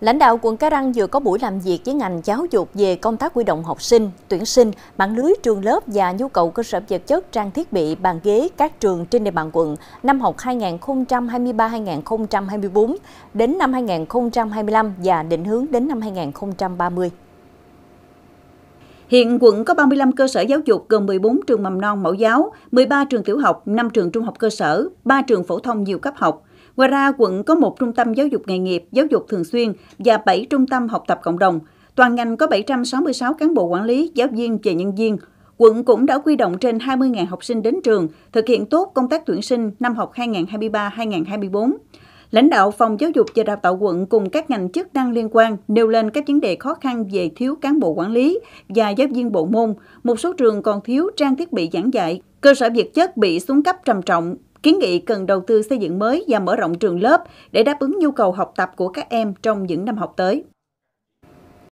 Lãnh đạo quận Cái Răng vừa có buổi làm việc với ngành giáo dục về công tác quy động học sinh, tuyển sinh, mạng lưới trường lớp và nhu cầu cơ sở vật chất, trang thiết bị, bàn ghế các trường trên địa bàn quận năm học 2023-2024 đến năm 2025 và định hướng đến năm 2030. Hiện quận có 35 cơ sở giáo dục gồm 14 trường mầm non mẫu giáo, 13 trường tiểu học, 5 trường trung học cơ sở, 3 trường phổ thông nhiều cấp học, Ngoài ra, quận có một trung tâm giáo dục nghề nghiệp, giáo dục thường xuyên và 7 trung tâm học tập cộng đồng. Toàn ngành có 766 cán bộ quản lý, giáo viên và nhân viên. Quận cũng đã quy động trên 20.000 học sinh đến trường, thực hiện tốt công tác tuyển sinh năm học 2023-2024. Lãnh đạo Phòng Giáo dục và Đào tạo quận cùng các ngành chức năng liên quan nêu lên các vấn đề khó khăn về thiếu cán bộ quản lý và giáo viên bộ môn, một số trường còn thiếu trang thiết bị giảng dạy, cơ sở vật chất bị xuống cấp trầm trọng, kiến nghị cần đầu tư xây dựng mới và mở rộng trường lớp để đáp ứng nhu cầu học tập của các em trong những năm học tới.